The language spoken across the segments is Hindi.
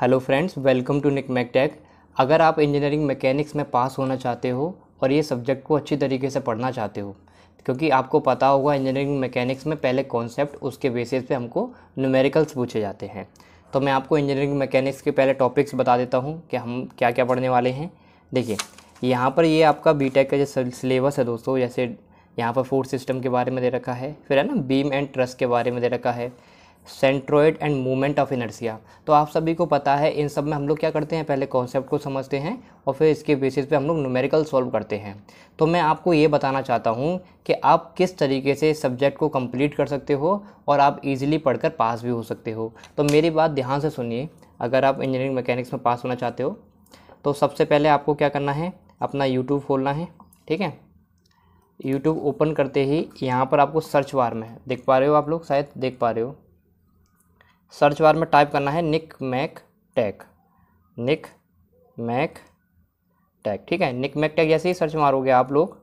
hello friends welcome to Nick Mac अगर आप इंजीनियरिंग मैकेनिक्स में पास होना चाहते हो और ये सब्जेक्ट को अच्छी तरीके से पढ़ना चाहते हो क्योंकि आपको पता होगा इंजीनियरिंग मैकेनिक्स में पहले कॉन्सेप्ट उसके बेसिस पे हमको न्यूमेरिकल्स पूछे जाते हैं तो मैं आपको इंजीनियरिंग मैकेनिक्स के पहले टॉपिक्स बता देता हूँ कि हम क्या क्या पढ़ने वाले हैं देखिए यहाँ पर ये आपका बी का जो सिलेबस है दोस्तों जैसे यहाँ पर फूड सिस्टम के बारे में दे रखा है फिर है ना बीम एंड ट्रस्ट के बारे में दे रखा है centroid and movement of inertia तो आप सभी को पता है इन सब में हम लोग क्या करते हैं पहले कॉन्सेप्ट को समझते हैं और फिर इसके बेसिस पे हम लोग न्यूमेरिकल सॉल्व करते हैं तो मैं आपको ये बताना चाहता हूँ कि आप किस तरीके से सब्जेक्ट को कंप्लीट कर सकते हो और आप इजीली पढ़कर पास भी हो सकते हो तो मेरी बात ध्यान से सुनिए अगर आप इंजीनियरिंग मैकेनिक्स में पास होना चाहते हो तो सबसे पहले आपको क्या करना है अपना यूट्यूब खोलना है ठीक है यूट्यूब ओपन करते ही यहाँ पर आपको सर्च बार में देख पा रहे हो आप लोग शायद देख पा रहे हो सर्च बार में टाइप करना है निक मैक टैक निक मैक टैक ठीक है निक मैक टैक जैसे ही सर्च मारोगे आप लोग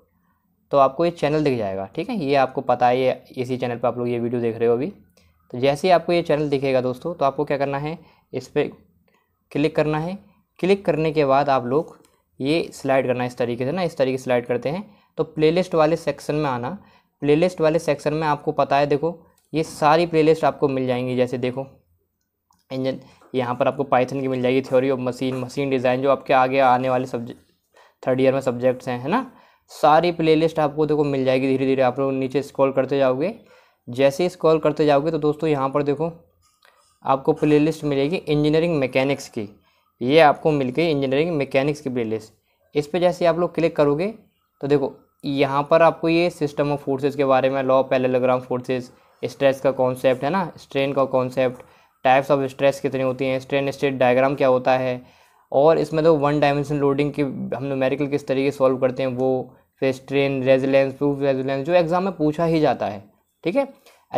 तो आपको ये चैनल दिख जाएगा ठीक है ये आपको पता है ये इसी चैनल पर आप लोग ये वीडियो देख रहे हो अभी तो जैसे ही आपको ये चैनल दिखेगा दोस्तों तो आपको क्या करना है इस पर क्लिक करना है क्लिक करने के बाद आप लोग ये स्लाइड करना इस तरीके से ना इस तरीके स्लाइड करते हैं तो प्ले वाले सेक्शन में आना प्ले वाले सेक्शन में आपको पता है देखो ये सारी प्लेलिस्ट आपको मिल जाएंगी जैसे देखो इंजन यहाँ पर आपको पाइथन की मिल जाएगी theory of machine machine design जो आपके आगे आने वाले सब्जेक्ट थर्ड ईयर में सब्जेक्ट्स हैं है ना सारी प्लेलिस्ट आपको देखो मिल जाएगी धीरे धीरे आप लोग नीचे स्क्रॉल करते जाओगे जैसे ही स्क्रॉल करते जाओगे तो दोस्तों यहाँ पर देखो आपको प्ले मिलेगी इंजीनियरिंग मैकेनिक्स की ये आपको मिल गई इंजीनियरिंग मैकेनिक्स की प्ले इस पर जैसे आप लोग क्लिक करोगे तो देखो यहाँ पर आपको ये सिस्टम ऑफ फोर्सेज के बारे में लॉ पैरेललोग्राम फोर्सेज स्ट्रेस का कॉन्सेप्ट है ना स्ट्रेन का कॉन्सेप्ट टाइप्स ऑफ स्ट्रेस कितनी होती हैं स्ट्रेन स्टेट डायग्राम क्या होता है और इसमें तो वन डायमेंशन लोडिंग की हम न्यूमेरिकल किस तरीके सॉल्व करते हैं वो फिर स्ट्रेन रेजिलेंस प्रूफ रेजिलेंस जो एग्ज़ाम में पूछा ही जाता है ठीक है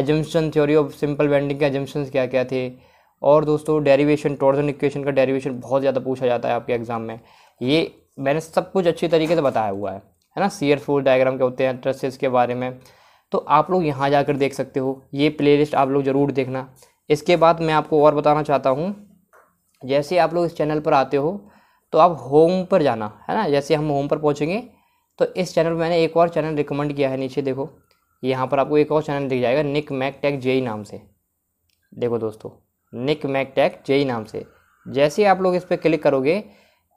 assumption theory of simple bending के एजम्पन्स क्या क्या थे और दोस्तों डेरिवेशन टोर्जन इक्वेशन का डेरिवेशन बहुत ज़्यादा पूछा जाता है आपके एग्ज़ाम में ये मैंने सब कुछ अच्छी तरीके से बताया हुआ है है ना सीयर फोर डायग्राम के होते हैं ट्रसेस के बारे में तो आप लोग यहाँ जाकर देख सकते हो ये प्लेलिस्ट आप लोग ज़रूर देखना इसके बाद मैं आपको और बताना चाहता हूँ जैसे आप लोग इस चैनल पर आते हो तो आप होम पर जाना है ना जैसे हम होम पर पहुँचेंगे तो इस चैनल पर मैंने एक और चैनल रिकमेंड किया है नीचे देखो यहाँ पर आपको एक और चैनल दिख जाएगा निक मैक टैक जेई नाम से देखो दोस्तों निक मैक टैक जेई नाम से जैसे आप लोग इस पर क्लिक करोगे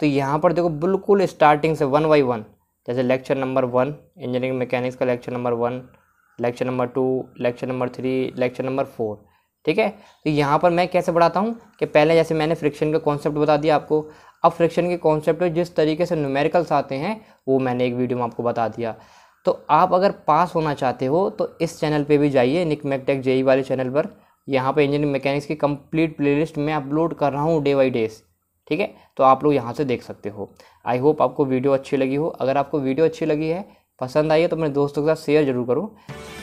तो यहाँ पर देखो बिल्कुल स्टार्टिंग से वन बाई वन जैसे lecture number one engineering mechanics का lecture number one lecture number two lecture number three lecture number four ठीक है तो यहाँ पर मैं कैसे बढ़ाता हूँ कि पहले जैसे मैंने फ्रिक्शन का कॉन्सेप्ट बता दिया आपको अब फ्रिक्शन के कॉन्सेप्ट जिस तरीके से न्यूमेरिकल्स आते हैं वो मैंने एक वीडियो में आपको बता दिया तो आप अगर पास होना चाहते हो तो इस चैनल पे भी जाइए निक मैकटेक जेई वाले चैनल पर यहाँ पर इंजीनियरिंग मैकेनिक्स की कंप्लीट प्लेलिस्ट मैं अपलोड कर रहा हूँ डे बाई डेज ठीक है तो आप लोग यहाँ से देख सकते हो आई होप आपको वीडियो अच्छी लगी हो अगर आपको वीडियो अच्छी लगी है पसंद आई है तो अपने दोस्तों के साथ शेयर जरूर करूँ